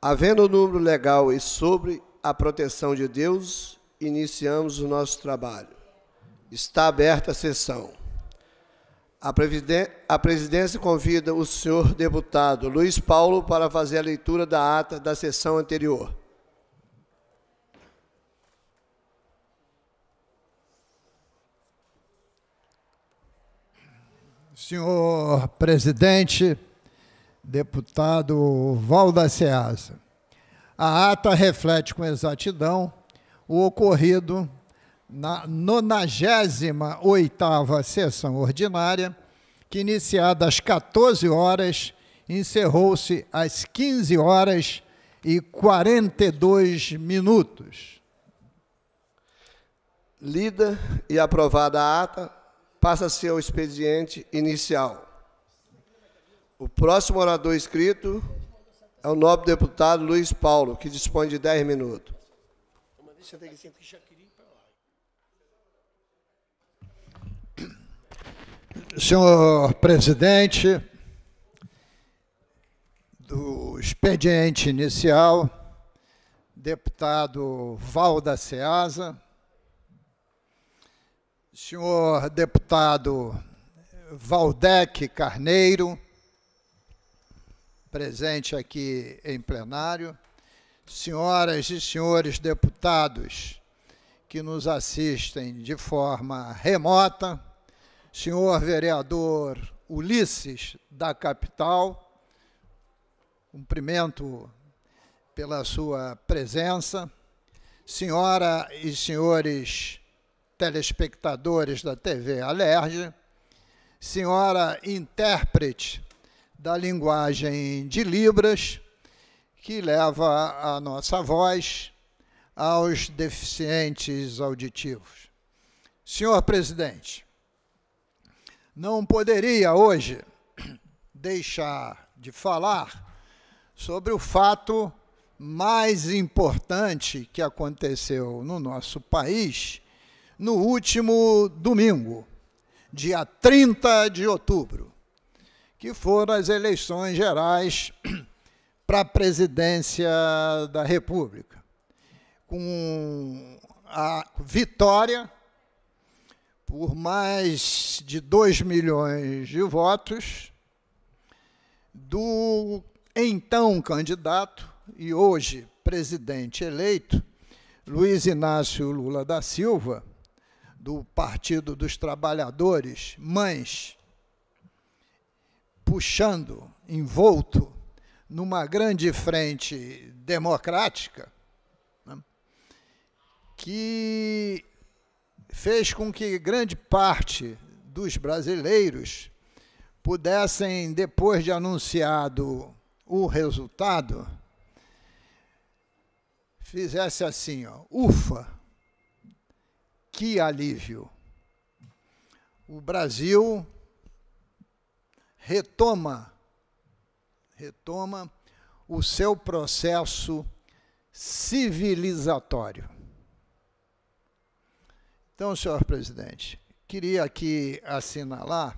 Havendo o número legal e sobre a proteção de Deus, iniciamos o nosso trabalho. Está aberta a sessão. A presidência convida o senhor deputado Luiz Paulo para fazer a leitura da ata da sessão anterior. Senhor presidente, deputado Valda Seasa, A ata reflete com exatidão o ocorrido na 98 sessão ordinária, que iniciada às 14 horas, encerrou-se às 15 horas e 42 minutos. Lida e aprovada a ata, passa-se ao expediente inicial. O próximo orador inscrito é o nobre deputado Luiz Paulo, que dispõe de 10 minutos. Senhor presidente, do expediente inicial, deputado Val da Ceasa, senhor deputado Valdec Carneiro, presente aqui em plenário, senhoras e senhores deputados que nos assistem de forma remota, senhor vereador Ulisses da capital, cumprimento pela sua presença, senhora e senhores telespectadores da TV Alerj, senhora intérprete da linguagem de Libras, que leva a nossa voz aos deficientes auditivos. Senhor presidente, não poderia hoje deixar de falar sobre o fato mais importante que aconteceu no nosso país no último domingo, dia 30 de outubro que foram as eleições gerais para a presidência da República, com a vitória por mais de 2 milhões de votos do então candidato e hoje presidente eleito, Luiz Inácio Lula da Silva, do Partido dos Trabalhadores, Mães, puxando, envolto, numa grande frente democrática, né, que fez com que grande parte dos brasileiros pudessem, depois de anunciado o resultado, fizesse assim, ó, ufa, que alívio. O Brasil retoma, retoma o seu processo civilizatório. Então, senhor presidente, queria aqui assinalar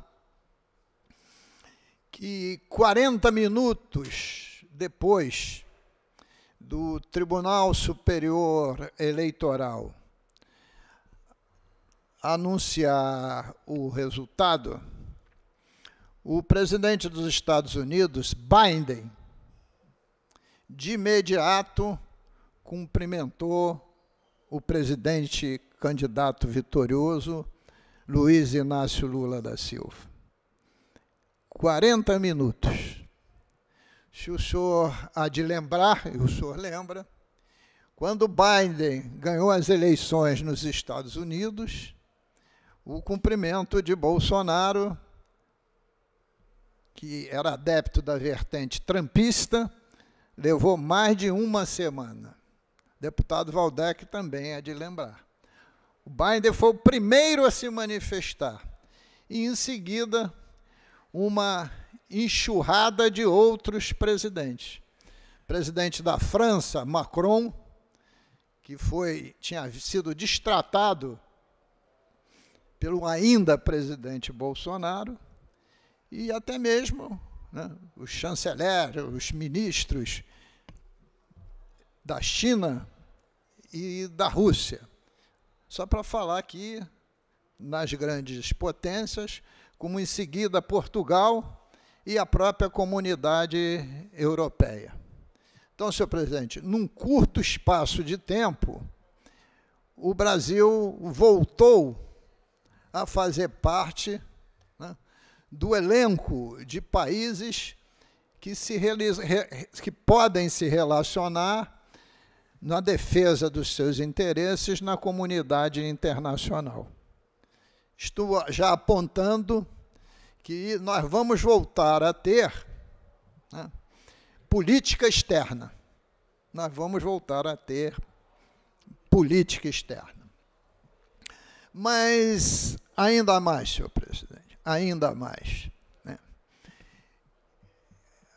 que 40 minutos depois do Tribunal Superior Eleitoral anunciar o resultado, o presidente dos Estados Unidos, Biden, de imediato cumprimentou o presidente candidato vitorioso, Luiz Inácio Lula da Silva. 40 minutos. Se o senhor há de lembrar, e o senhor lembra, quando Biden ganhou as eleições nos Estados Unidos, o cumprimento de Bolsonaro que era adepto da vertente trampista, levou mais de uma semana. Deputado Valdec também é de lembrar. O Biden foi o primeiro a se manifestar. E, em seguida, uma enxurrada de outros presidentes. O presidente da França, Macron, que foi tinha sido destratado pelo ainda presidente Bolsonaro, e até mesmo né, os chanceleres, os ministros da China e da Rússia. Só para falar aqui nas grandes potências, como em seguida Portugal e a própria comunidade europeia. Então, senhor presidente, num curto espaço de tempo, o Brasil voltou a fazer parte do elenco de países que, se realiza, que podem se relacionar na defesa dos seus interesses na comunidade internacional. Estou já apontando que nós vamos voltar a ter né, política externa. Nós vamos voltar a ter política externa. Mas ainda mais, senhor ainda mais. Né?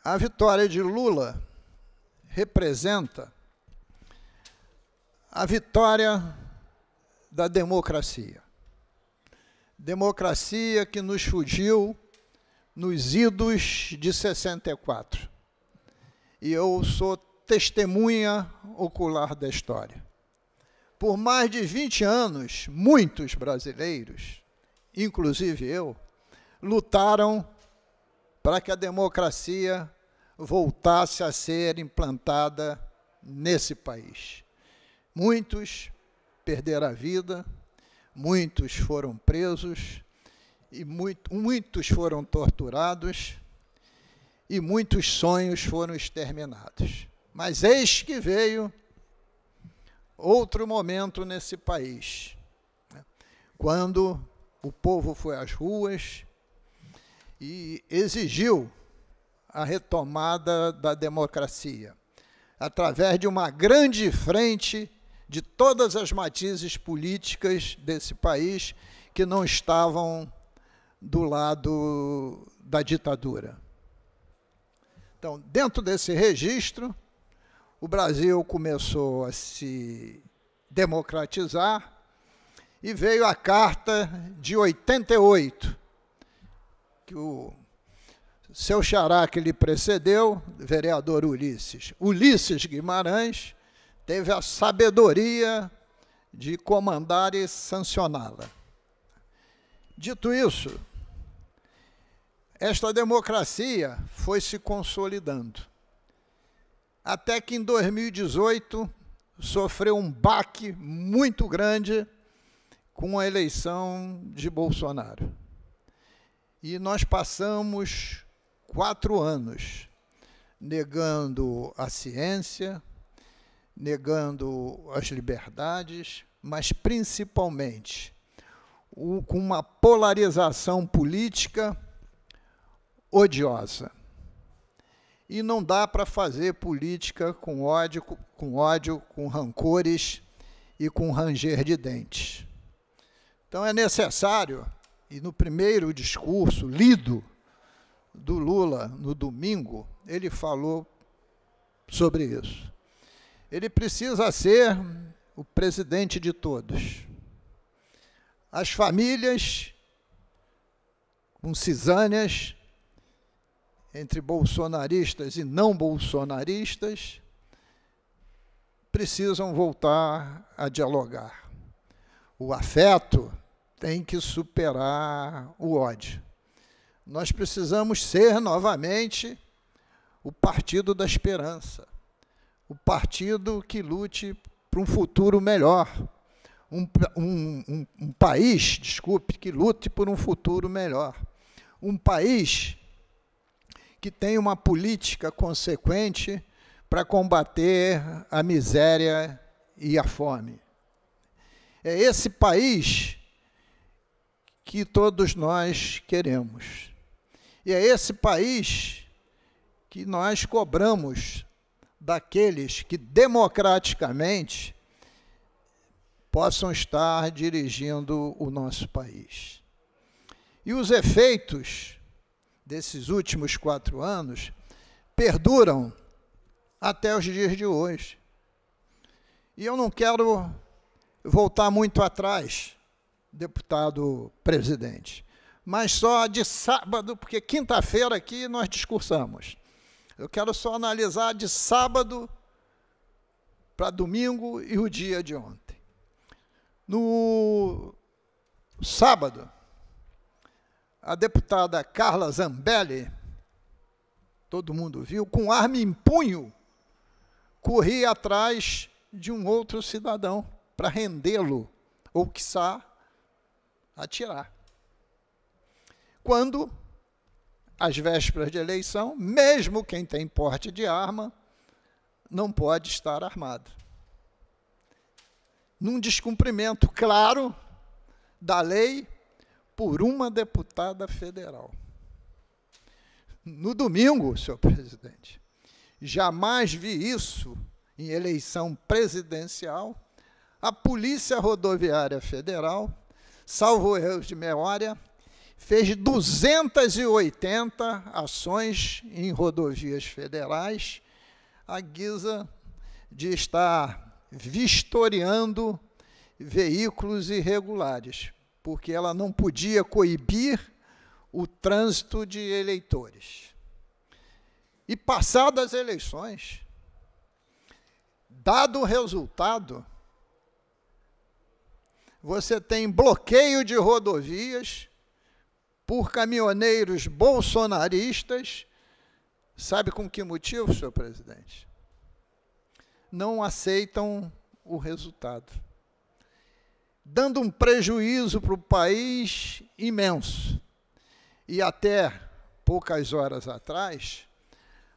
A vitória de Lula representa a vitória da democracia. Democracia que nos fugiu nos idos de 64. E eu sou testemunha ocular da história. Por mais de 20 anos, muitos brasileiros, inclusive eu, lutaram para que a democracia voltasse a ser implantada nesse país. Muitos perderam a vida, muitos foram presos, e muito, muitos foram torturados, e muitos sonhos foram exterminados. Mas eis que veio outro momento nesse país, né? quando o povo foi às ruas, e exigiu a retomada da democracia, através de uma grande frente de todas as matizes políticas desse país que não estavam do lado da ditadura. Então, dentro desse registro, o Brasil começou a se democratizar e veio a Carta de 88, que o seu xará que lhe precedeu, vereador Ulisses, Ulisses Guimarães, teve a sabedoria de comandar e sancioná-la. Dito isso, esta democracia foi se consolidando. Até que em 2018 sofreu um baque muito grande com a eleição de Bolsonaro. E nós passamos quatro anos negando a ciência, negando as liberdades, mas principalmente o, com uma polarização política odiosa. E não dá para fazer política com ódio, com ódio, com rancores e com ranger de dentes. Então é necessário e no primeiro discurso lido do Lula no domingo, ele falou sobre isso. Ele precisa ser o presidente de todos. As famílias com cisâneas entre bolsonaristas e não bolsonaristas precisam voltar a dialogar. O afeto tem que superar o ódio. Nós precisamos ser novamente o partido da esperança, o partido que lute para um futuro melhor, um, um, um, um, país, desculpe, que lute por um futuro melhor, um país que tenha uma política consequente para combater a miséria e a fome. É esse país que todos nós queremos. E é esse país que nós cobramos daqueles que democraticamente possam estar dirigindo o nosso país. E os efeitos desses últimos quatro anos perduram até os dias de hoje. E eu não quero voltar muito atrás deputado presidente. Mas só de sábado, porque quinta-feira aqui nós discursamos. Eu quero só analisar de sábado para domingo e o dia de ontem. No sábado, a deputada Carla Zambelli, todo mundo viu, com arma em punho, corria atrás de um outro cidadão para rendê-lo, ou, quiçá, atirar. Quando, às vésperas de eleição, mesmo quem tem porte de arma não pode estar armado. Num descumprimento claro da lei por uma deputada federal. No domingo, senhor presidente, jamais vi isso em eleição presidencial. A Polícia Rodoviária Federal salvo erros de memória, fez 280 ações em rodovias federais, à guisa de estar vistoriando veículos irregulares, porque ela não podia coibir o trânsito de eleitores. E passadas as eleições, dado o resultado, você tem bloqueio de rodovias por caminhoneiros bolsonaristas. Sabe com que motivo, senhor presidente? Não aceitam o resultado, dando um prejuízo para o país imenso. E até poucas horas atrás,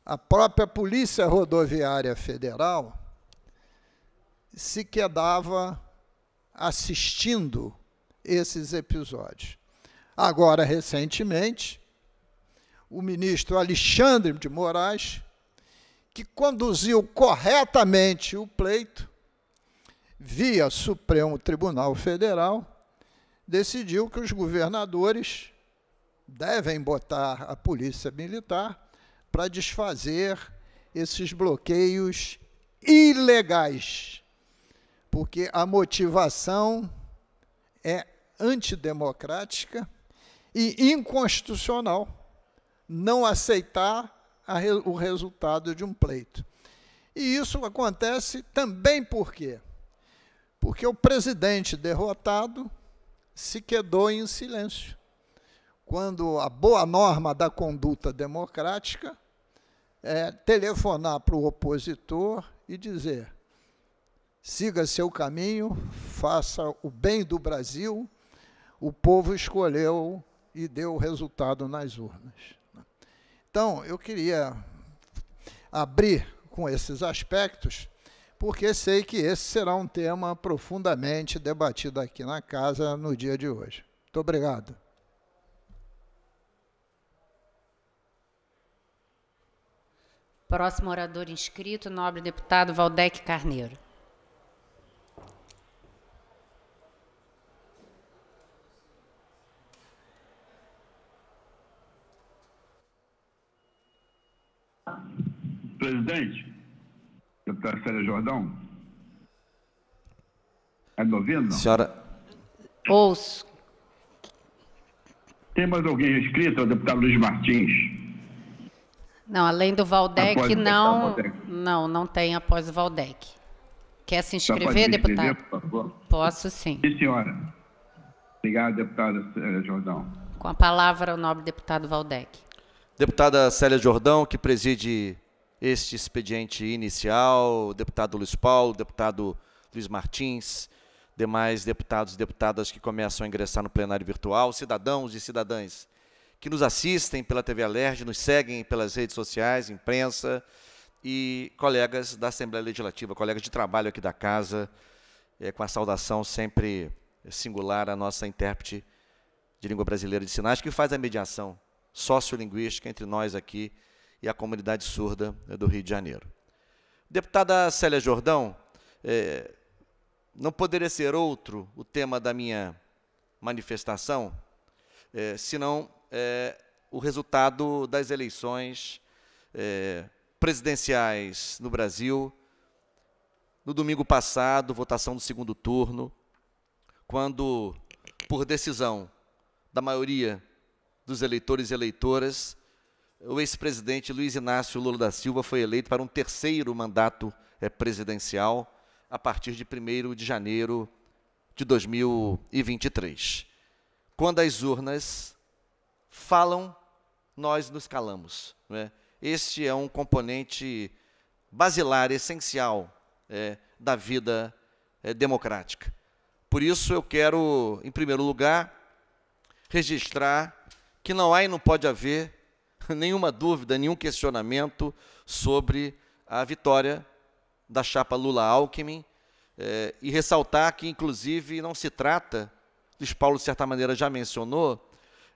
a própria Polícia Rodoviária Federal se quedava assistindo esses episódios. Agora, recentemente, o ministro Alexandre de Moraes, que conduziu corretamente o pleito, via Supremo Tribunal Federal, decidiu que os governadores devem botar a polícia militar para desfazer esses bloqueios ilegais porque a motivação é antidemocrática e inconstitucional não aceitar a, o resultado de um pleito. E isso acontece também por quê? Porque o presidente derrotado se quedou em silêncio. Quando a boa norma da conduta democrática é telefonar para o opositor e dizer: siga seu caminho, faça o bem do Brasil. O povo escolheu e deu o resultado nas urnas. Então, eu queria abrir com esses aspectos, porque sei que esse será um tema profundamente debatido aqui na casa no dia de hoje. Muito obrigado. Próximo orador inscrito, nobre deputado Valdec Carneiro. Presidente, deputada Célia Jordão, está é me ouvindo? Senhora. Ouço. Tem mais alguém inscrito? o deputado Luiz Martins. Não, além do Valdec, após não, Valdec. não, não tem após o Valdec. Quer se inscrever, deputado? Inscrever, Posso sim. Sim, senhora. Obrigado, deputada Célia Jordão. Com a palavra, o nobre deputado Valdec. Deputada Célia Jordão, que preside este expediente inicial, deputado Luiz Paulo, deputado Luiz Martins, demais deputados e deputadas que começam a ingressar no plenário virtual, cidadãos e cidadãs que nos assistem pela TV Alerj, nos seguem pelas redes sociais, imprensa e colegas da Assembleia Legislativa, colegas de trabalho aqui da casa, é, com a saudação sempre singular à nossa intérprete de língua brasileira de sinais, que faz a mediação sociolinguística entre nós aqui, e a comunidade surda né, do Rio de Janeiro. Deputada Célia Jordão, é, não poderia ser outro o tema da minha manifestação, é, senão é, o resultado das eleições presidenciais no Brasil. No domingo passado, votação do segundo turno, quando, por decisão da maioria dos eleitores e eleitoras, o ex-presidente Luiz Inácio Lula da Silva foi eleito para um terceiro mandato é, presidencial a partir de 1 de janeiro de 2023. Quando as urnas falam, nós nos calamos. Né? Este é um componente basilar, essencial é, da vida é, democrática. Por isso, eu quero, em primeiro lugar, registrar que não há e não pode haver nenhuma dúvida, nenhum questionamento sobre a vitória da chapa Lula-Alckmin eh, e ressaltar que, inclusive, não se trata, Luiz Paulo, de certa maneira, já mencionou,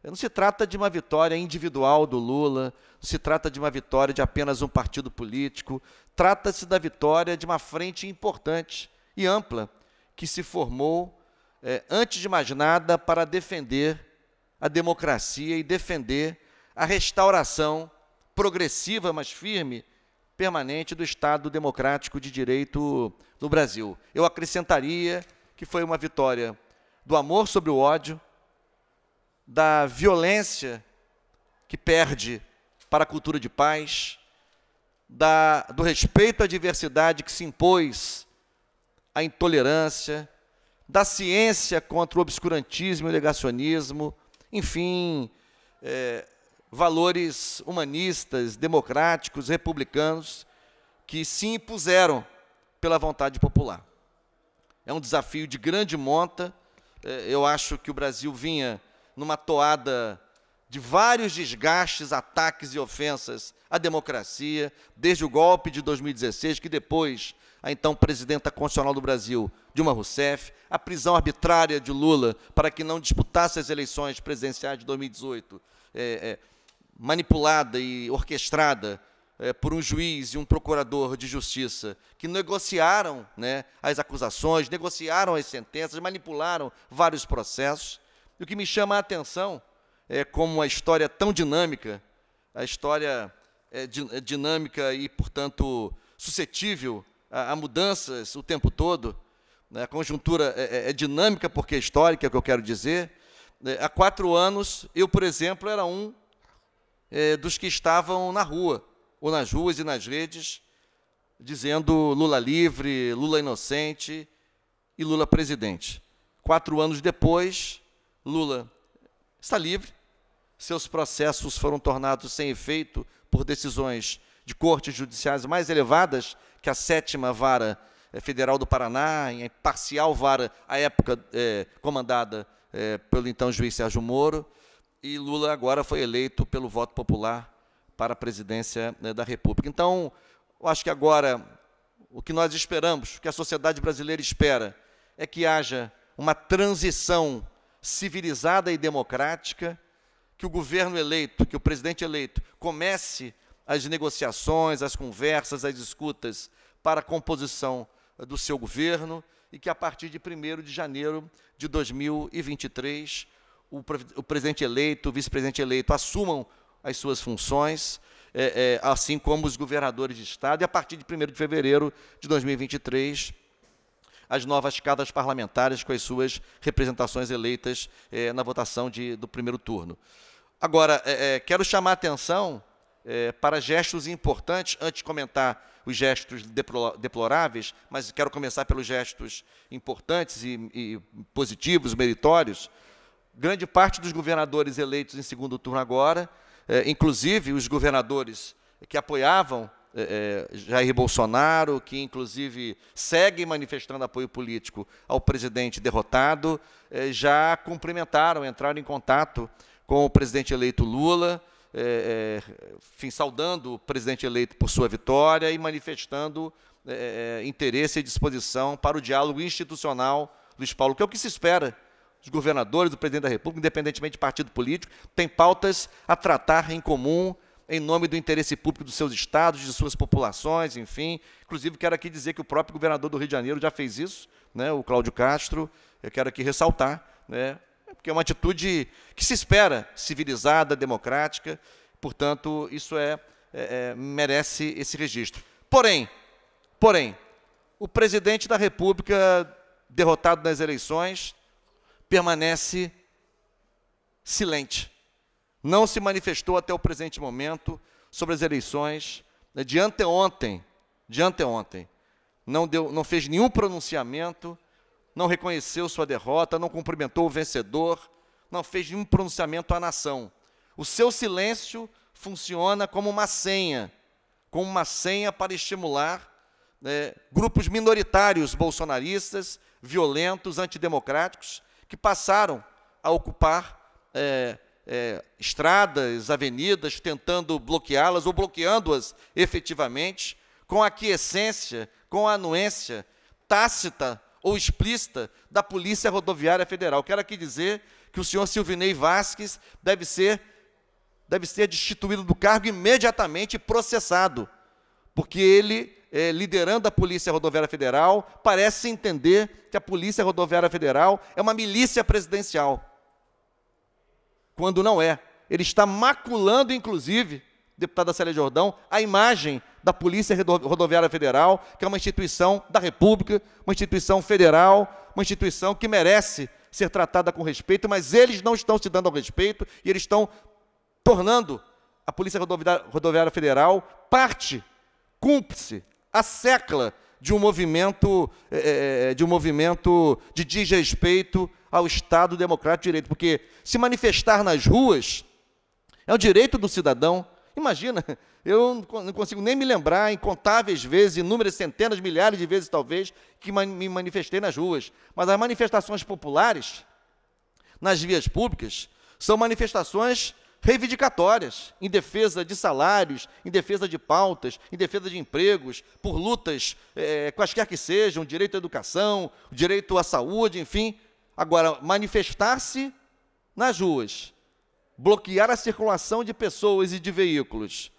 eh, não se trata de uma vitória individual do Lula, não se trata de uma vitória de apenas um partido político, trata-se da vitória de uma frente importante e ampla que se formou, eh, antes de mais nada, para defender a democracia e defender a restauração progressiva, mas firme, permanente do Estado democrático de direito no Brasil. Eu acrescentaria que foi uma vitória do amor sobre o ódio, da violência que perde para a cultura de paz, da, do respeito à diversidade que se impôs à intolerância, da ciência contra o obscurantismo e o negacionismo, enfim, é, valores humanistas, democráticos, republicanos, que se impuseram pela vontade popular. É um desafio de grande monta. É, eu acho que o Brasil vinha numa toada de vários desgastes, ataques e ofensas à democracia, desde o golpe de 2016, que depois a então presidenta constitucional do Brasil, Dilma Rousseff, a prisão arbitrária de Lula para que não disputasse as eleições presidenciais de 2018, manipulada e orquestrada é, por um juiz e um procurador de justiça que negociaram né, as acusações, negociaram as sentenças, manipularam vários processos. E o que me chama a atenção é como a história tão dinâmica, a história é, dinâmica e, portanto, suscetível a, a, mudanças o tempo todo, né, a conjuntura é, é dinâmica porque é histórica, é o que eu quero dizer. Né. Há quatro anos, eu, por exemplo, era um eh, dos que estavam na rua, ou nas ruas e nas redes, dizendo Lula livre, Lula inocente e Lula presidente. Quatro anos depois, Lula está livre, seus processos foram tornados sem efeito por decisões de cortes judiciais mais elevadas que a sétima vara eh, federal do Paraná, em parcial vara, à época eh, comandada pelo então juiz Sérgio Moro e Lula agora foi eleito pelo voto popular para a presidência né, da República. Então, eu acho que agora o que nós esperamos, o que a sociedade brasileira espera, é que haja uma transição civilizada e democrática, que o governo eleito, que o presidente eleito, comece as negociações, as conversas, as escutas para a composição do seu governo e que a partir de 1 de janeiro de 2023 o, o presidente eleito, o vice-presidente eleito assumam as suas funções, é, é, assim como os governadores de Estado, e a partir de 1 de fevereiro de 2023, as novas casas parlamentares com as suas representações eleitas é, na votação de, do primeiro turno. Agora, é, é, quero chamar a atenção é, para gestos importantes, antes de comentar os gestos deploráveis, mas quero começar pelos gestos importantes e, e positivos, meritórios grande parte dos governadores eleitos em segundo turno agora, é, inclusive os governadores que apoiavam é, é, Jair Bolsonaro, que inclusive seguem manifestando apoio político ao presidente derrotado, já cumprimentaram, entraram em contato com o presidente eleito Lula, enfim, saudando o presidente eleito por sua vitória e manifestando interesse e disposição para o diálogo institucional, Luiz Paulo, que é o que se espera os governadores, o presidente da República, independentemente de partido político, têm pautas a tratar em comum em nome do interesse público dos seus estados, de suas populações, enfim. Inclusive, quero aqui dizer que o próprio governador do Rio de Janeiro já fez isso, né, o Cláudio Castro. Eu quero aqui ressaltar, né, porque é uma atitude que se espera civilizada, democrática. Portanto, isso é, é, é merece esse registro. Porém, porém, o presidente da República derrotado nas eleições permanece silente. Não se manifestou até o presente momento sobre as eleições de anteontem, de anteontem. Não deu, não fez nenhum pronunciamento, não reconheceu sua derrota, não cumprimentou o vencedor, não fez nenhum pronunciamento à nação. O seu silêncio funciona como uma senha, como uma senha para estimular né, grupos minoritários bolsonaristas, violentos, antidemocráticos, que passaram a ocupar é, é, estradas, avenidas, tentando bloqueá-las ou bloqueando-as efetivamente, com a aquiescência, com a anuência tácita ou explícita da Polícia Rodoviária Federal. Quero aqui dizer que o senhor Silvinei Vasques deve ser, deve ser destituído do cargo imediatamente e processado porque ele, eh, liderando a Polícia Rodoviária Federal, parece entender que a Polícia Rodoviária Federal é uma milícia presidencial, quando não é. Ele está maculando, inclusive, deputada Célia Jordão, a imagem da Polícia Rodoviária Federal, que é uma instituição da República, uma instituição federal, uma instituição que merece ser tratada com respeito, mas eles não estão se dando ao respeito e eles estão tornando a Polícia Rodoviária Federal parte cúmplice, a secla de um movimento é, de um movimento de desrespeito ao Estado Democrático de Direito, porque se manifestar nas ruas é o direito do cidadão. Imagina, eu não consigo nem me lembrar incontáveis vezes, inúmeras centenas, milhares de vezes talvez, que me manifestei nas ruas. Mas as manifestações populares nas vias públicas são manifestações reivindicatórias em defesa de salários, em defesa de pautas, em defesa de empregos, por lutas é, quaisquer que sejam, direito à educação, direito à saúde, enfim. Agora, manifestar-se nas ruas, bloquear a circulação de pessoas e de veículos,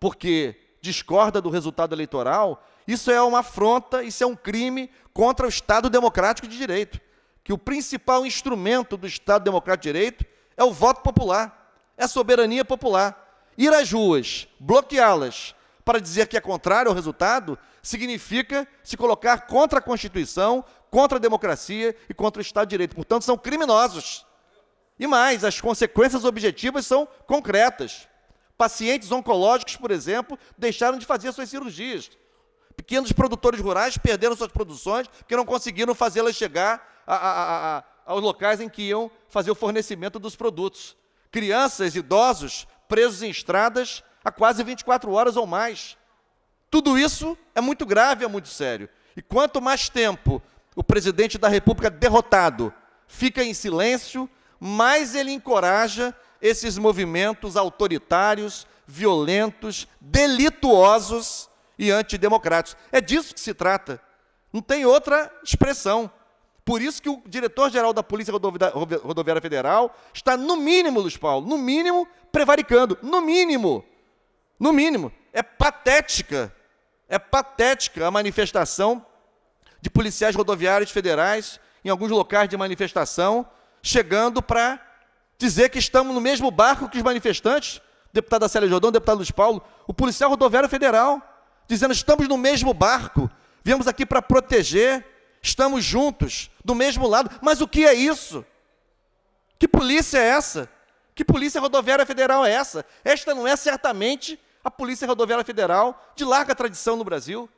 porque discorda do resultado eleitoral, isso é uma afronta, isso é um crime contra o Estado Democrático de Direito. Que o principal instrumento do Estado Democrático de Direito é o voto popular é soberania popular. Ir às ruas, bloqueá-las, para dizer que é contrário ao resultado, significa se colocar contra a Constituição, contra a democracia e contra o Estado de Direito. Portanto, são criminosos. E mais, as consequências objetivas são concretas. Pacientes oncológicos, por exemplo, deixaram de fazer suas cirurgias. Pequenos produtores rurais perderam suas produções porque não conseguiram fazê-las chegar a, a, a, aos locais em que iam fazer o fornecimento dos produtos crianças, idosos presos em estradas há quase 24 horas ou mais. Tudo isso é muito grave, é muito sério. E quanto mais tempo o presidente da República derrotado fica em silêncio, mais ele encoraja esses movimentos autoritários, violentos, delituosos e antidemocráticos. É disso que se trata. Não tem outra expressão. Por isso que o diretor-geral da Polícia Rodoviária Federal está, no mínimo, Luiz Paulo, no mínimo, prevaricando. No mínimo. No mínimo. É patética. É patética a manifestação de policiais rodoviários federais em alguns locais de manifestação, chegando para dizer que estamos no mesmo barco que os manifestantes, deputada Célia Jordão, deputado Luiz Paulo, o policial rodoviário federal, dizendo que estamos no mesmo barco, viemos aqui para proteger Estamos juntos, do mesmo lado. Mas o que é isso? Que polícia é essa? Que polícia rodoviária federal é essa? Esta não é certamente a Polícia Rodoviária Federal, de larga tradição no Brasil.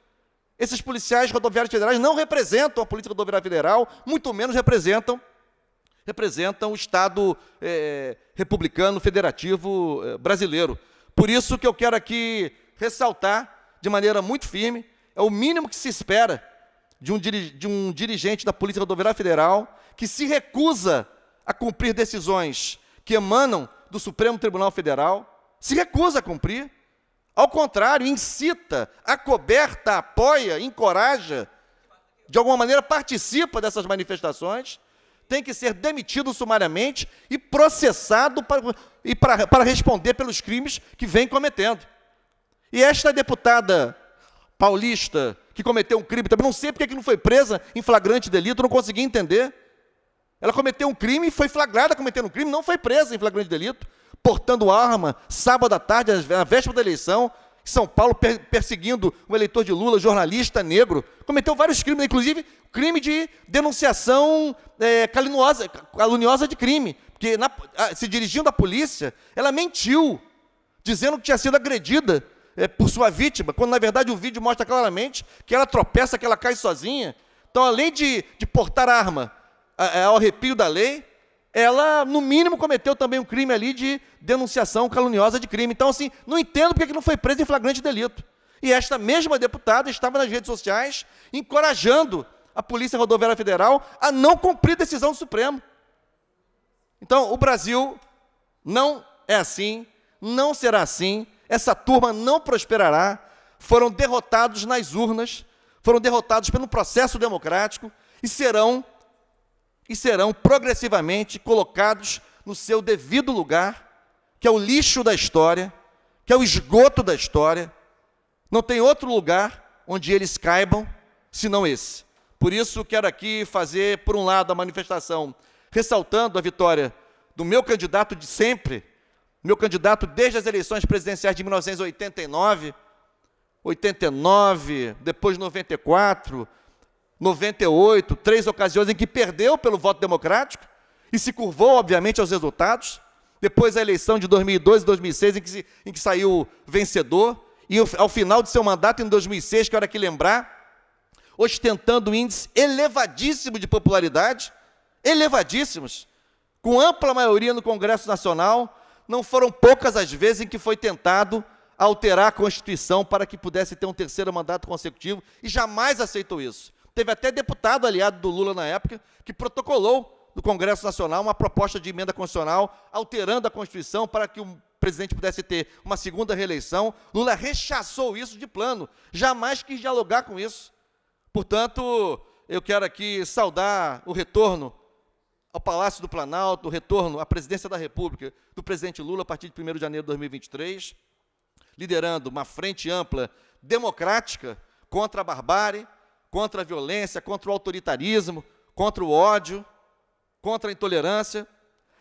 Esses policiais rodoviários federais não representam a Polícia Rodoviária Federal, muito menos representam representam o Estado é, republicano federativo é, brasileiro. Por isso que eu quero aqui ressaltar de maneira muito firme, é o mínimo que se espera de um, de um dirigente da Polícia Rodoviária Federal que se recusa a cumprir decisões que emanam do Supremo Tribunal Federal, se recusa a cumprir. Ao contrário, incita, acoberta, apoia, encoraja, de alguma maneira participa dessas manifestações, tem que ser demitido sumariamente e processado para, e para, para responder pelos crimes que vem cometendo. E esta deputada paulista que cometeu um crime, também não sei porque que não foi presa em flagrante delito, não consegui entender. Ela cometeu um crime, foi flagrada cometendo um crime, não foi presa em flagrante delito, portando arma, sábado à tarde, na véspera da eleição, São Paulo perseguindo um eleitor de Lula, jornalista negro, cometeu vários crimes, inclusive crime de denunciação é, caluniosa, caluniosa de crime, porque na, se dirigindo à polícia, ela mentiu, dizendo que tinha sido agredida é, por sua vítima, quando na verdade o vídeo mostra claramente que ela tropeça, que ela cai sozinha. Então, além de, de portar arma a, a, é, ao arrepio da lei, ela, no mínimo, cometeu também um crime ali de denunciação caluniosa de crime. Então, assim, não entendo porque que não foi presa em flagrante delito. E esta mesma deputada estava nas redes sociais encorajando a Polícia Rodoviária Federal a não cumprir decisão do Supremo. Então, o Brasil não é assim, não será assim, essa turma não prosperará. Foram derrotados nas urnas, foram derrotados pelo processo democrático e serão e serão progressivamente colocados no seu devido lugar, que é o lixo da história, que é o esgoto da história. Não tem outro lugar onde eles caibam senão esse. Por isso, quero aqui fazer, por um lado, a manifestação ressaltando a vitória do meu candidato de sempre, meu candidato desde as eleições presidenciais de 1989, 89, depois de 94, 98, três ocasiões em que perdeu pelo voto democrático e se curvou, obviamente, aos resultados. Depois a eleição de 2002 e 2006, em que, se, em que saiu vencedor. E ao final de seu mandato, em 2006, que é hora que lembrar, ostentando um índice elevadíssimo de popularidade, elevadíssimos, com ampla maioria no Congresso Nacional, não foram poucas as vezes em que foi tentado alterar a Constituição para que pudesse ter um terceiro mandato consecutivo e jamais aceitou isso. Teve até deputado aliado do Lula na época que protocolou no Congresso Nacional uma proposta de emenda constitucional alterando a Constituição para que o presidente pudesse ter uma segunda reeleição. Lula rechaçou isso de plano, jamais quis dialogar com isso. Portanto, eu quero aqui saudar o retorno ao Palácio do Planalto, o retorno à presidência da República do presidente Lula a partir de 1 de janeiro de 2023, liderando uma frente ampla democrática contra a barbárie, contra a violência, contra o autoritarismo, contra o ódio, contra a intolerância,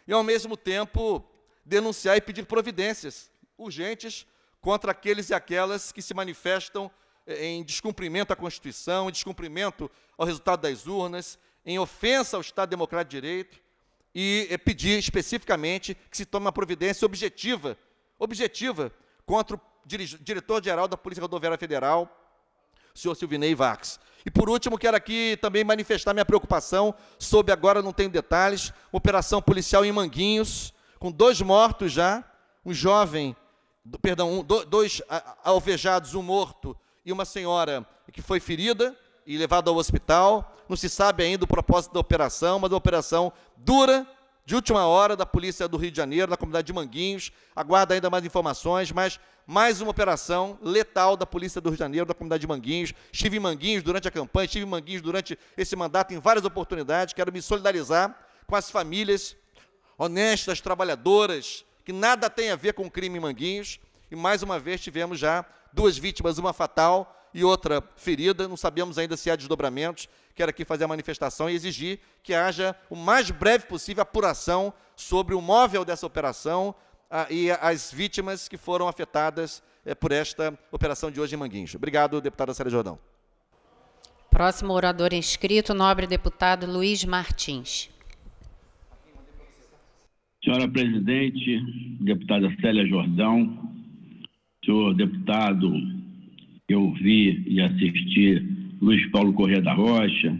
e ao mesmo tempo denunciar e pedir providências urgentes contra aqueles e aquelas que se manifestam eh, em descumprimento à Constituição, em descumprimento ao resultado das urnas, em ofensa ao Estado Democrático de Direito e eh, pedir especificamente que se tome uma providência objetiva, objetiva contra o diretor-geral da Polícia Rodoviária Federal, o senhor Silvinei Vax. E por último, quero aqui também manifestar minha preocupação sobre, agora não tenho detalhes, uma operação policial em Manguinhos, com dois mortos já, um jovem, perdão, um, dois alvejados, um morto e uma senhora que foi ferida, e levado ao hospital. Não se sabe ainda o propósito da operação, mas uma operação dura, de última hora, da Polícia do Rio de Janeiro, na comunidade de Manguinhos. Aguarda ainda mais informações, mas mais uma operação letal da Polícia do Rio de Janeiro, da comunidade de Manguinhos. Estive em Manguinhos durante a campanha, estive em Manguinhos durante esse mandato, em várias oportunidades. Quero me solidarizar com as famílias honestas, trabalhadoras, que nada tem a ver com o crime em Manguinhos. E mais uma vez tivemos já duas vítimas, uma fatal e outra ferida, não sabemos ainda se há desdobramentos. Quero aqui fazer a manifestação e exigir que haja o mais breve possível apuração sobre o móvel dessa operação a, ah, e as vítimas que foram afetadas é, por esta operação de hoje em Manguinhos. Obrigado, deputada Sara Jordão. Próximo orador inscrito, nobre deputado Luiz Martins. Senhora presidente, deputada Célia Jordão, senhor deputado eu vi e assisti Luiz Paulo Corrêa da Rocha,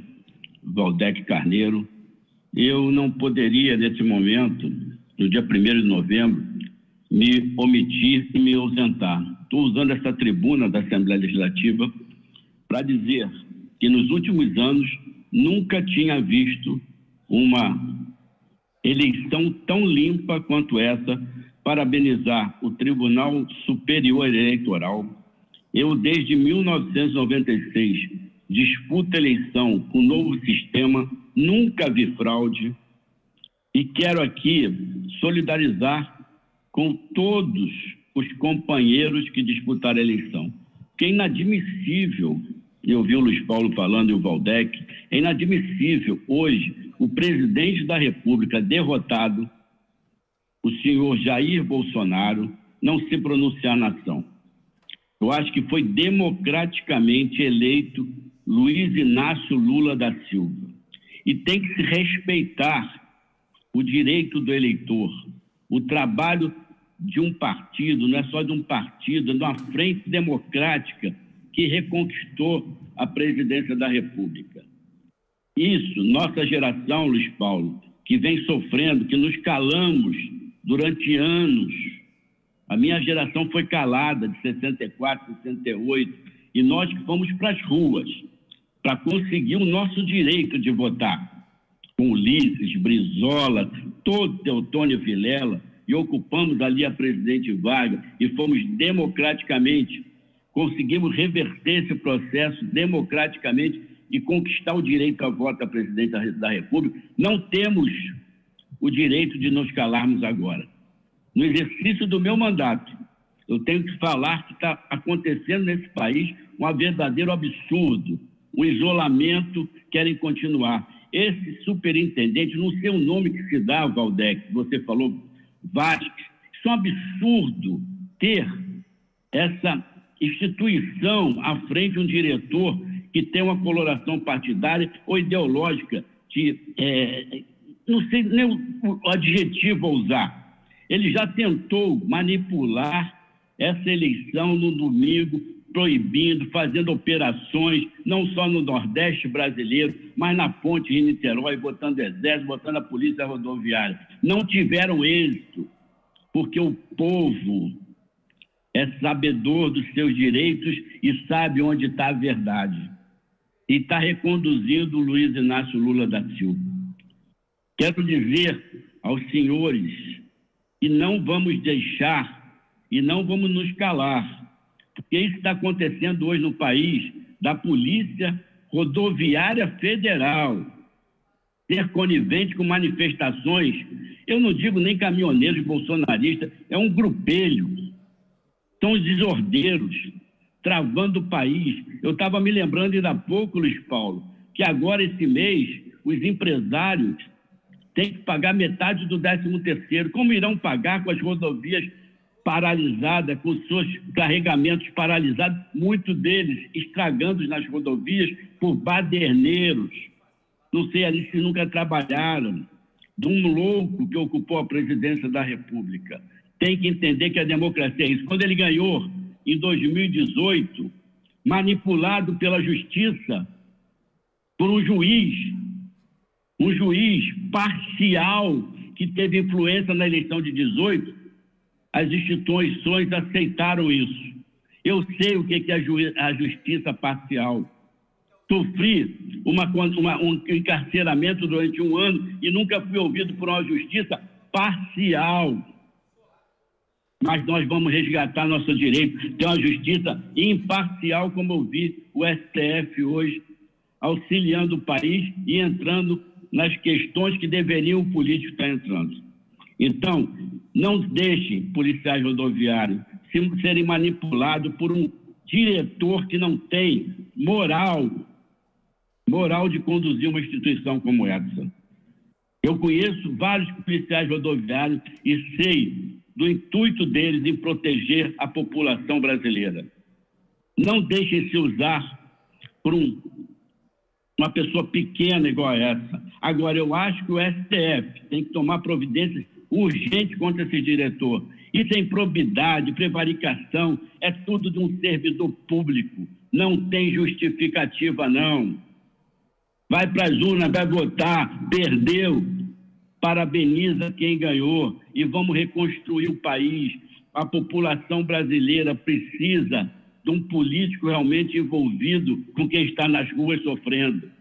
Valdec Carneiro. Eu não poderia, nesse momento, no dia 1 de novembro, me omitir e me ausentar. Estou usando essa tribuna da Assembleia Legislativa para dizer que nos últimos anos nunca tinha visto uma eleição tão limpa quanto essa. Parabenizar o Tribunal Superior Eleitoral, eu, desde 1996, disputo eleição com o novo sistema, nunca vi fraude e quero aqui solidarizar com todos os companheiros que disputaram a eleição. Porque é inadmissível, eu vi o Luiz Paulo falando e o Valdec, é inadmissível hoje o presidente da República derrotado, o senhor Jair Bolsonaro, não se pronunciar na ação. Eu acho que foi democraticamente eleito Luiz Inácio Lula da Silva. E tem que se respeitar o direito do eleitor, o trabalho de um partido, não é só de um partido, é de uma frente democrática que reconquistou a presidência da República. Isso, nossa geração, Luiz Paulo, que vem sofrendo, que nos calamos durante anos a minha geração foi calada de 64, 68, e nós fomos para as ruas para conseguir o nosso direito de votar. Com Ulisses, Brizola, todo Teotônio Vilela, e ocupamos ali a presidente Vargas e fomos democraticamente, conseguimos reverter esse processo democraticamente e conquistar o direito ao voto da presidente da República. Não temos o direito de nos calarmos agora no exercício do meu mandato, eu tenho que falar que está acontecendo nesse país um verdadeiro absurdo, um isolamento, querem continuar. Esse superintendente, não sei o nome que se dá, Valdec, você falou Vasque, isso é um absurdo ter essa instituição à frente de um diretor que tem uma coloração partidária ou ideológica, de, é, não sei nem o, o adjetivo a usar, ele já tentou manipular essa eleição no domingo, proibindo, fazendo operações, não só no Nordeste brasileiro, mas na ponte de Niterói, botando exército, botando a polícia rodoviária. Não tiveram êxito, porque o povo é sabedor dos seus direitos e sabe onde está a verdade. E está reconduzindo o Luiz Inácio Lula da Silva. Quero dizer aos senhores e não vamos deixar e não vamos nos calar, porque isso está acontecendo hoje no país da Polícia Rodoviária Federal ser conivente com manifestações, eu não digo nem caminhoneiros bolsonaristas, é um grupelho. São os desordeiros, travando o país. Eu estava me lembrando ainda há pouco, Luiz Paulo, que agora esse mês os empresários tem que pagar metade do 13 terceiro. Como irão pagar com as rodovias paralisadas, com seus carregamentos paralisados, muito deles estragando nas rodovias por baderneiros? Não sei ali se nunca trabalharam. De um louco que ocupou a presidência da República. Tem que entender que a democracia é isso. Quando ele ganhou em 2018, manipulado pela justiça, por um juiz um juiz parcial que teve influência na eleição de 18, as instituições aceitaram isso. Eu sei o que é a justiça parcial. Sofri uma, uma, um encarceramento durante um ano e nunca fui ouvido por uma justiça parcial. Mas nós vamos resgatar nosso direito, ter uma justiça imparcial, como eu vi o STF hoje, auxiliando o país e entrando nas questões que deveriam o político estar entrando. Então, não deixe policiais rodoviários serem manipulados por um diretor que não tem moral, moral de conduzir uma instituição como essa. Eu conheço vários policiais rodoviários e sei do intuito deles em proteger a população brasileira. Não deixem se usar por um, uma pessoa pequena igual a essa, Agora, eu acho que o STF tem que tomar providências urgentes contra esse diretor. Isso é improbidade, prevaricação, é tudo de um servidor público. Não tem justificativa, não. Vai para as urnas, vai votar, perdeu. Parabeniza quem ganhou e vamos reconstruir o país. A população brasileira precisa de um político realmente envolvido com quem está nas ruas sofrendo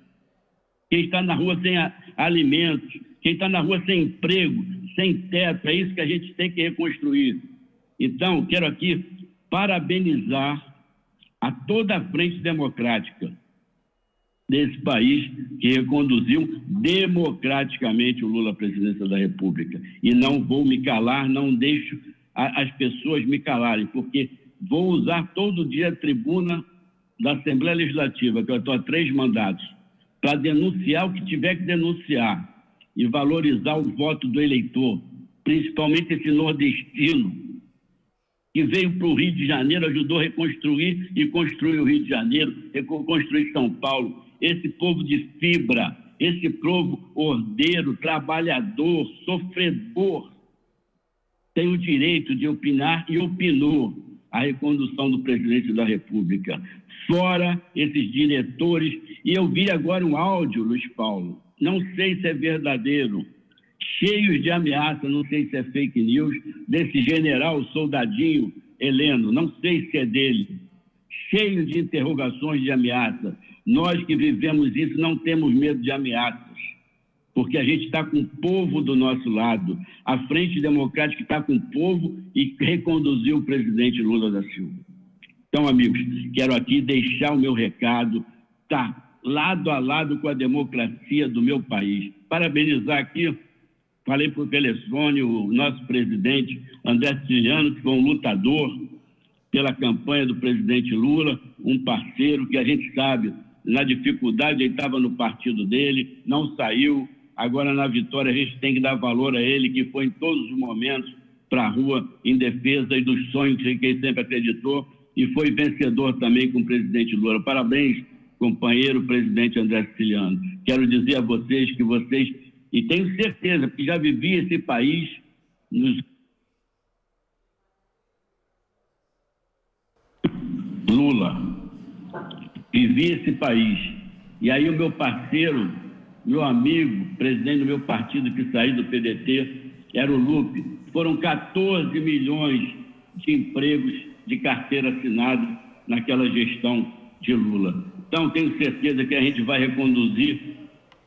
quem está na rua sem alimentos, quem está na rua sem emprego, sem teto. É isso que a gente tem que reconstruir. Então, quero aqui parabenizar a toda a frente democrática desse país que reconduziu democraticamente o Lula à presidência da República. E não vou me calar, não deixo as pessoas me calarem, porque vou usar todo dia a tribuna da Assembleia Legislativa, que eu estou há três mandatos para denunciar o que tiver que denunciar e valorizar o voto do eleitor, principalmente esse nordestino que veio para o Rio de Janeiro, ajudou a reconstruir e construir o Rio de Janeiro, reconstruir São Paulo. Esse povo de fibra, esse povo ordeiro, trabalhador, sofredor, tem o direito de opinar e opinou a recondução do presidente da República. Fora esses diretores e eu vi agora um áudio, Luiz Paulo, não sei se é verdadeiro, cheios de ameaça, não sei se é fake news, desse general soldadinho Heleno, não sei se é dele, cheio de interrogações de ameaça. Nós que vivemos isso não temos medo de ameaças, porque a gente está com o povo do nosso lado. A Frente Democrática está com o povo e reconduziu o presidente Lula da Silva. Então, amigos, quero aqui deixar o meu recado. Tá, lado a lado com a democracia do meu país. Parabenizar aqui, falei por telefone, o nosso presidente André Ciliano, que foi um lutador pela campanha do presidente Lula, um parceiro que a gente sabe, na dificuldade ele estava no partido dele, não saiu, agora na vitória a gente tem que dar valor a ele, que foi em todos os momentos para a rua em defesa dos sonhos em que ele sempre acreditou e foi vencedor também com o presidente Lula. Parabéns companheiro presidente André Siciliano, quero dizer a vocês que vocês, e tenho certeza, porque já vivi esse país nos. Lula, vivi esse país. E aí, o meu parceiro, meu amigo, presidente do meu partido que saiu do PDT, era o Lupe. Foram 14 milhões de empregos de carteira assinada naquela gestão de Lula. Então, tenho certeza que a gente vai reconduzir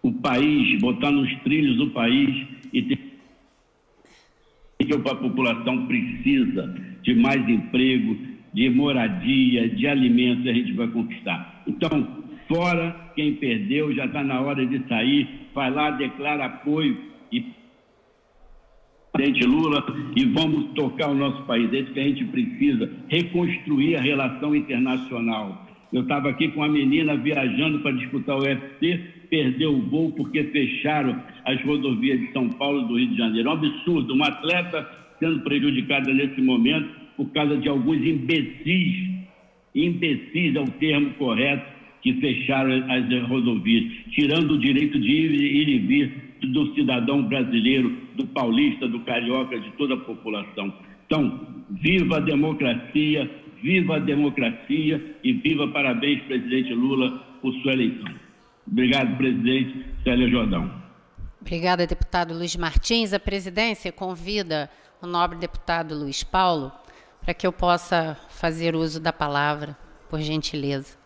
o país, botar nos trilhos o país e ter que a população precisa de mais emprego, de moradia, de alimentos, a gente vai conquistar. Então, fora quem perdeu, já está na hora de sair, vai lá, declara apoio e presidente Lula e vamos tocar o nosso país. É isso que a gente precisa, reconstruir a relação internacional eu estava aqui com uma menina viajando para disputar o UFC, perdeu o voo porque fecharam as rodovias de São Paulo e do Rio de Janeiro. É um absurdo, um atleta sendo prejudicada nesse momento por causa de alguns imbecis, imbecis é o termo correto, que fecharam as rodovias, tirando o direito de ir, ir e vir do cidadão brasileiro, do paulista, do carioca, de toda a população. Então, viva a democracia, Viva a democracia e viva parabéns, presidente Lula, por sua eleição. Obrigado, presidente Célia Jordão. Obrigada, deputado Luiz Martins. A presidência convida o nobre deputado Luiz Paulo para que eu possa fazer uso da palavra, por gentileza.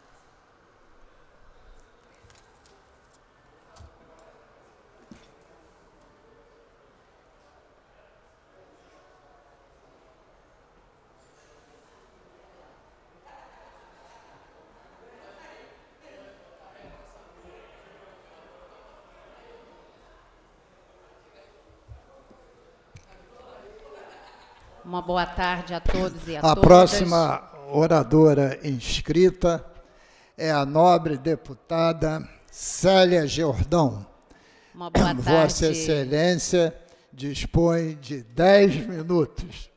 uma boa tarde a todos e a, a todas. A próxima oradora inscrita é a nobre deputada Célia Jordão. Uma boa tarde. Vossa Excelência dispõe de 10 minutos.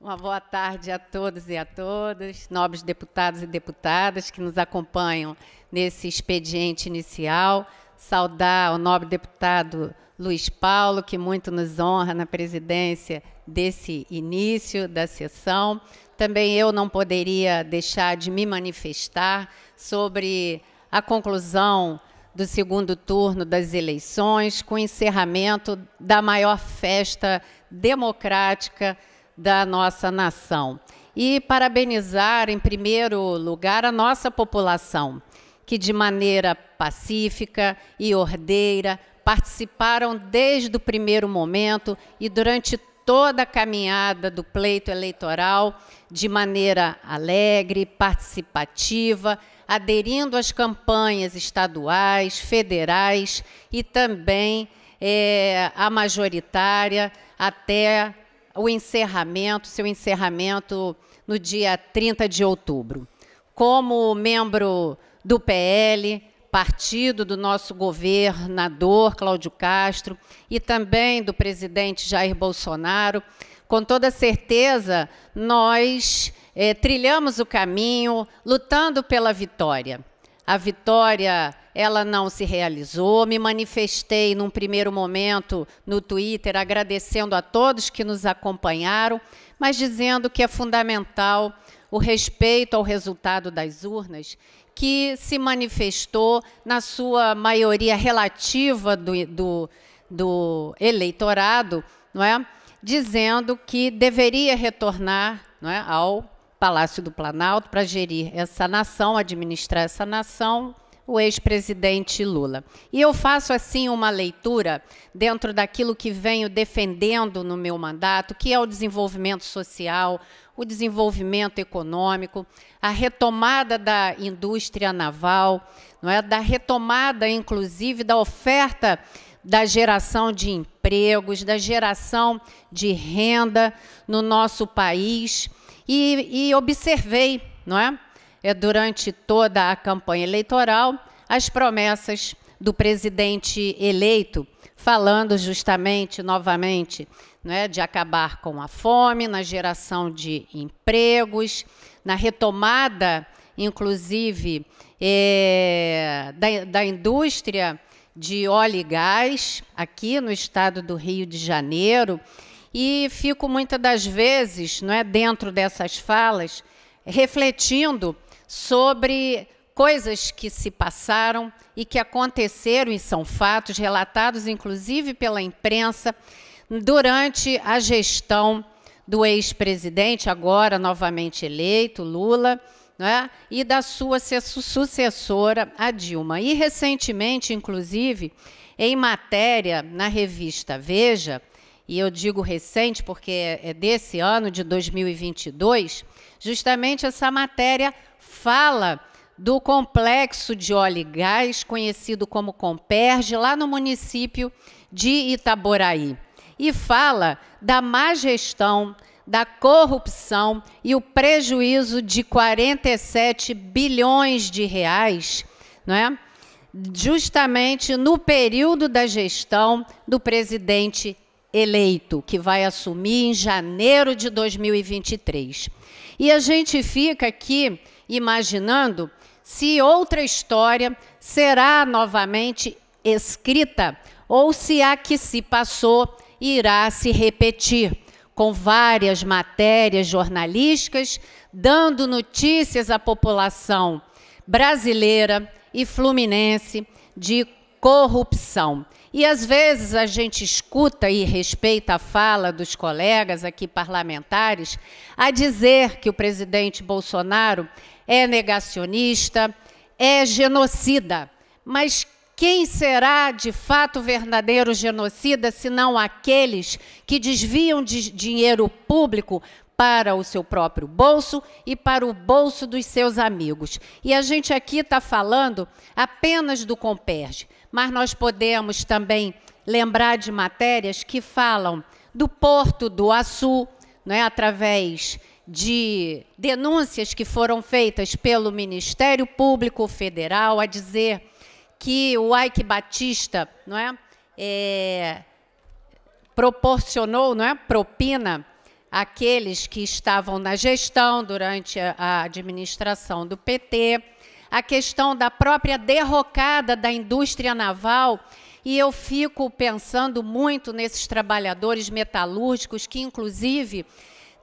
Uma boa tarde a todos e a todas, nobres deputados e deputadas que nos acompanham nesse expediente inicial. Saudar o nobre deputado Luiz Paulo, que muito nos honra na presidência desse início da sessão. Também eu não poderia deixar de me manifestar sobre a conclusão do segundo turno das eleições, com o encerramento da maior festa democrática da nossa nação. E parabenizar, em primeiro lugar, a nossa população, que de maneira pacífica e ordeira participaram desde o primeiro momento e durante toda a caminhada do pleito eleitoral de maneira alegre, participativa, aderindo às campanhas estaduais, federais e também é, a majoritária até o encerramento, seu encerramento no dia 30 de outubro. Como membro do PL, partido do nosso governador Cláudio Castro e também do presidente Jair Bolsonaro, com toda certeza nós eh, trilhamos o caminho lutando pela vitória. A vitória ela não se realizou. Me manifestei num primeiro momento no Twitter agradecendo a todos que nos acompanharam, mas dizendo que é fundamental o respeito ao resultado das urnas, que se manifestou, na sua maioria relativa do, do, do eleitorado, não é? dizendo que deveria retornar não é? ao Palácio do Planalto para gerir essa nação, administrar essa nação, o ex-presidente Lula. E eu faço assim uma leitura dentro daquilo que venho defendendo no meu mandato, que é o desenvolvimento social, o desenvolvimento econômico, a retomada da indústria naval, não é? da retomada, inclusive, da oferta da geração de empregos, da geração de renda no nosso país. E, e observei, não é? é? Durante toda a campanha eleitoral, as promessas do presidente eleito, falando justamente, novamente, né, de acabar com a fome, na geração de empregos, na retomada, inclusive, é, da, da indústria de óleo e gás aqui no estado do Rio de Janeiro. E fico muitas das vezes, não é, dentro dessas falas, refletindo sobre coisas que se passaram e que aconteceram e são fatos relatados inclusive pela imprensa durante a gestão do ex-presidente, agora novamente eleito, Lula, né, e da sua sucessora, a Dilma. E recentemente, inclusive, em matéria na revista Veja, e eu digo recente porque é desse ano de 2022, justamente essa matéria fala do complexo de óleo e gás, conhecido como Comperge, lá no município de Itaboraí. E fala da má gestão, da corrupção e o prejuízo de 47 bilhões de reais, não é? justamente no período da gestão do presidente eleito, que vai assumir em janeiro de 2023. E a gente fica aqui imaginando se outra história será novamente escrita ou se a que se passou irá se repetir, com várias matérias jornalísticas dando notícias à população brasileira e fluminense de corrupção. E às vezes a gente escuta e respeita a fala dos colegas aqui parlamentares a dizer que o presidente Bolsonaro é negacionista, é genocida. Mas quem será de fato verdadeiro genocida se não aqueles que desviam de dinheiro público para o seu próprio bolso e para o bolso dos seus amigos? E a gente aqui está falando apenas do Comperge, mas nós podemos também lembrar de matérias que falam do Porto do Açu, né, através de denúncias que foram feitas pelo Ministério Público Federal a dizer que o Ike Batista não é, é proporcionou não é, propina àqueles que estavam na gestão durante a administração do PT, a questão da própria derrocada da indústria naval. E eu fico pensando muito nesses trabalhadores metalúrgicos que, inclusive,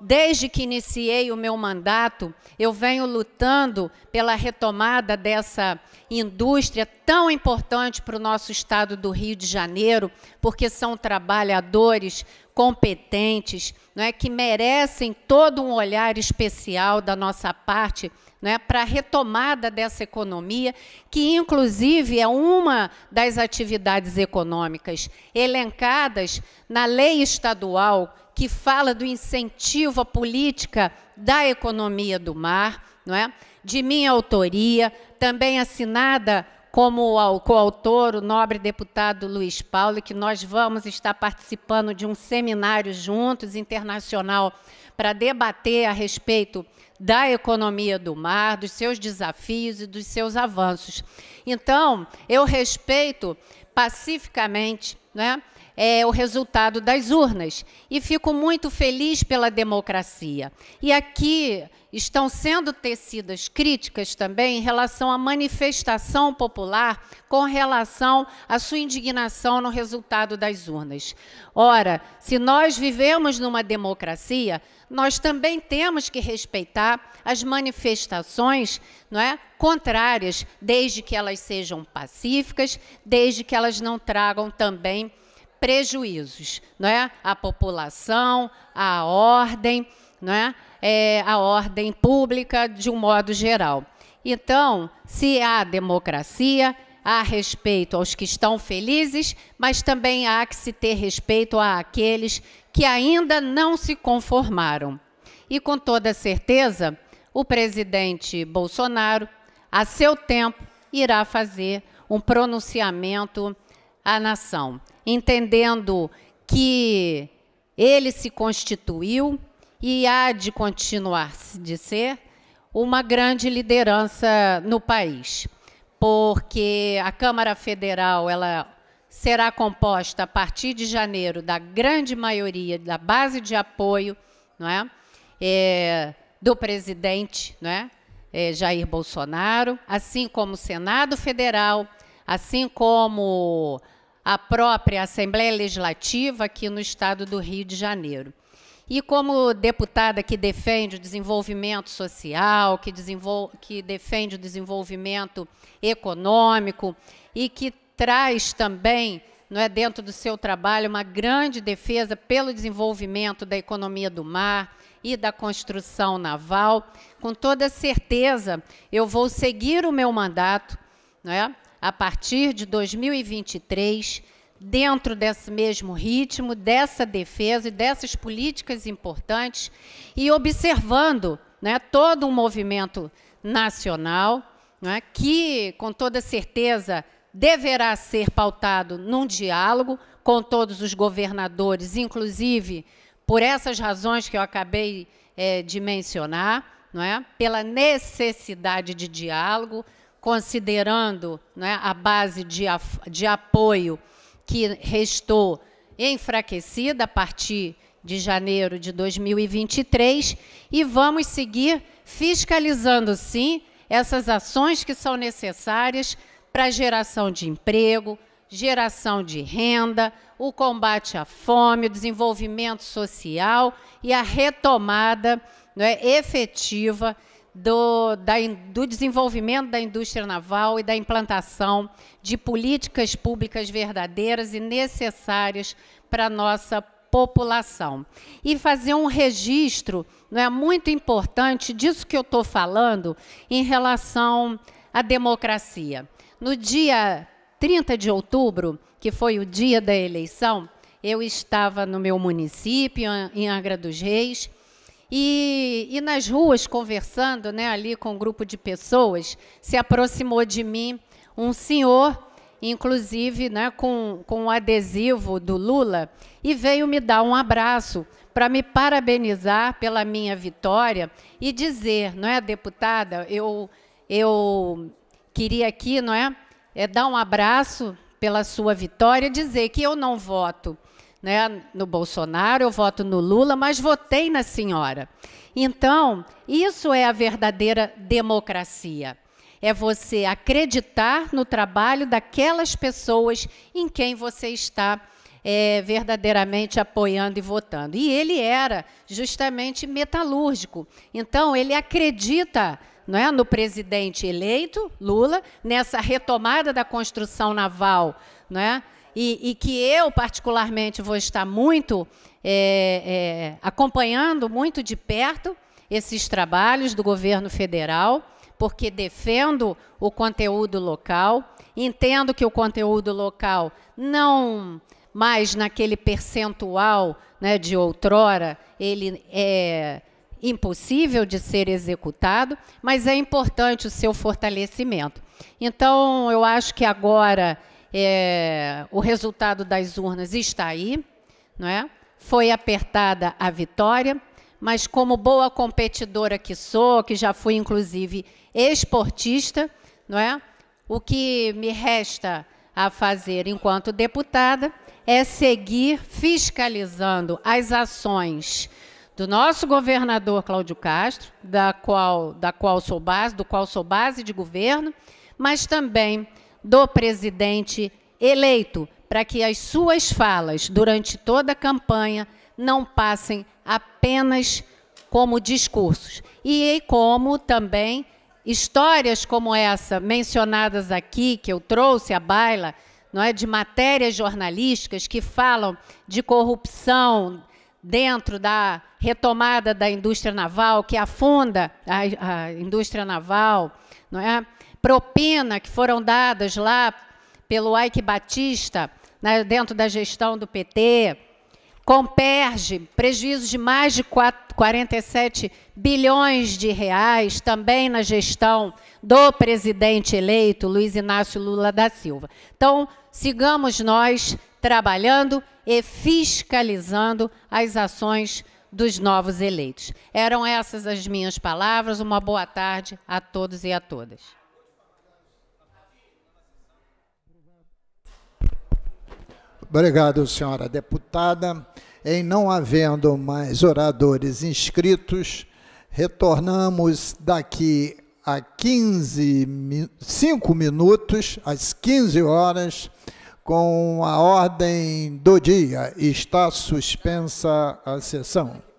desde que iniciei o meu mandato, eu venho lutando pela retomada dessa indústria tão importante para o nosso estado do Rio de Janeiro, porque são trabalhadores competentes, não é que merecem todo um olhar especial da nossa parte né, para a retomada dessa economia, que inclusive é uma das atividades econômicas elencadas na lei estadual que fala do incentivo à política da economia do mar, não é? de minha autoria, também assinada como coautor, o nobre deputado Luiz Paulo, que nós vamos estar participando de um seminário juntos, internacional, para debater a respeito da economia do mar, dos seus desafios e dos seus avanços. Então, eu respeito pacificamente né, é, o resultado das urnas. E fico muito feliz pela democracia. E aqui estão sendo tecidas críticas também em relação à manifestação popular com relação à sua indignação no resultado das urnas. Ora, se nós vivemos numa democracia, nós também temos que respeitar as manifestações, não é? contrárias, desde que elas sejam pacíficas, desde que elas não tragam também prejuízos, não é? À população, à ordem, não é? é à ordem pública de um modo geral. Então, se há democracia, há respeito aos que estão felizes, mas também há que se ter respeito àqueles que ainda não se conformaram. E com toda certeza, o presidente Bolsonaro, a seu tempo, irá fazer um pronunciamento a nação, entendendo que ele se constituiu e há de continuar de ser uma grande liderança no país, porque a Câmara Federal ela será composta a partir de janeiro da grande maioria da base de apoio, não é? é do presidente, não é? é? Jair Bolsonaro, assim como o Senado Federal, assim como a própria Assembleia Legislativa aqui no estado do Rio de Janeiro. E como deputada que defende o desenvolvimento social, que, que defende o desenvolvimento econômico e que traz também, não é, dentro do seu trabalho, uma grande defesa pelo desenvolvimento da economia do mar e da construção naval, com toda certeza eu vou seguir o meu mandato, não é? a partir de 2023, dentro desse mesmo ritmo, dessa defesa e dessas políticas importantes, e observando né, todo um movimento nacional né, que, com toda certeza, deverá ser pautado num diálogo com todos os governadores, inclusive por essas razões que eu acabei é, de mencionar, não é? pela necessidade de diálogo, considerando né, a base de, de apoio que restou enfraquecida a partir de janeiro de 2023 e vamos seguir fiscalizando, sim, essas ações que são necessárias para geração de emprego, geração de renda, o combate à fome, o desenvolvimento social e a retomada né, efetiva do, da, do desenvolvimento da indústria naval e da implantação de políticas públicas verdadeiras e necessárias para a nossa população. E fazer um registro não é muito importante disso que eu estou falando em relação à democracia. No dia 30 de outubro, que foi o dia da eleição, eu estava no meu município, em Angra dos Reis, e, e nas ruas, conversando né, ali com um grupo de pessoas, se aproximou de mim um senhor inclusive né, com, com o adesivo do Lula, e veio me dar um abraço para me parabenizar pela minha vitória e dizer, não é, deputada, eu, eu queria aqui, não é, é dar um abraço pela sua vitória, e dizer que eu não voto né, no Bolsonaro, eu voto no Lula, mas votei na senhora. Então, isso é a verdadeira democracia. É você acreditar no trabalho daquelas pessoas em quem você está é, verdadeiramente apoiando e votando. E ele era justamente metalúrgico. Então, ele acredita não é, no presidente eleito, Lula, nessa retomada da construção naval, não é? e, e que eu, particularmente, vou estar muito é, é, acompanhando muito de perto esses trabalhos do governo federal, porque defendo o conteúdo local, entendo que o conteúdo local não mais naquele percentual né, de outrora, ele é impossível de ser executado, mas é importante o seu fortalecimento. Então, eu acho que agora é, o resultado das urnas está aí, não é? Foi apertada a vitória, mas como boa competidora que sou, que já fui inclusive esportista, não é? O que me resta a fazer enquanto deputada é seguir fiscalizando as ações do nosso governador Cláudio Castro, da qual, da qual sou base, do qual sou base de governo, mas também do presidente eleito, para que as suas falas durante toda a campanha não passem apenas como discursos e como também histórias como essa mencionadas aqui que eu trouxe à baila, não é de matérias jornalísticas que falam de corrupção dentro da retomada da indústria naval, que afunda a, a indústria naval, não é? propina que foram dadas lá pelo Ike Batista, né, dentro da gestão do PT, Comperge, prejuízo de mais de 4, 47 bilhões de reais, também na gestão do presidente eleito, Luiz Inácio Lula da Silva. Então, sigamos nós trabalhando e fiscalizando as ações dos novos eleitos. Eram essas as minhas palavras. Uma boa tarde a todos e a todas. Obrigado, senhora deputada. Em não havendo mais oradores inscritos, retornamos daqui a 15, 5 minutos, às 15 horas, com a ordem do dia. Está suspensa a sessão.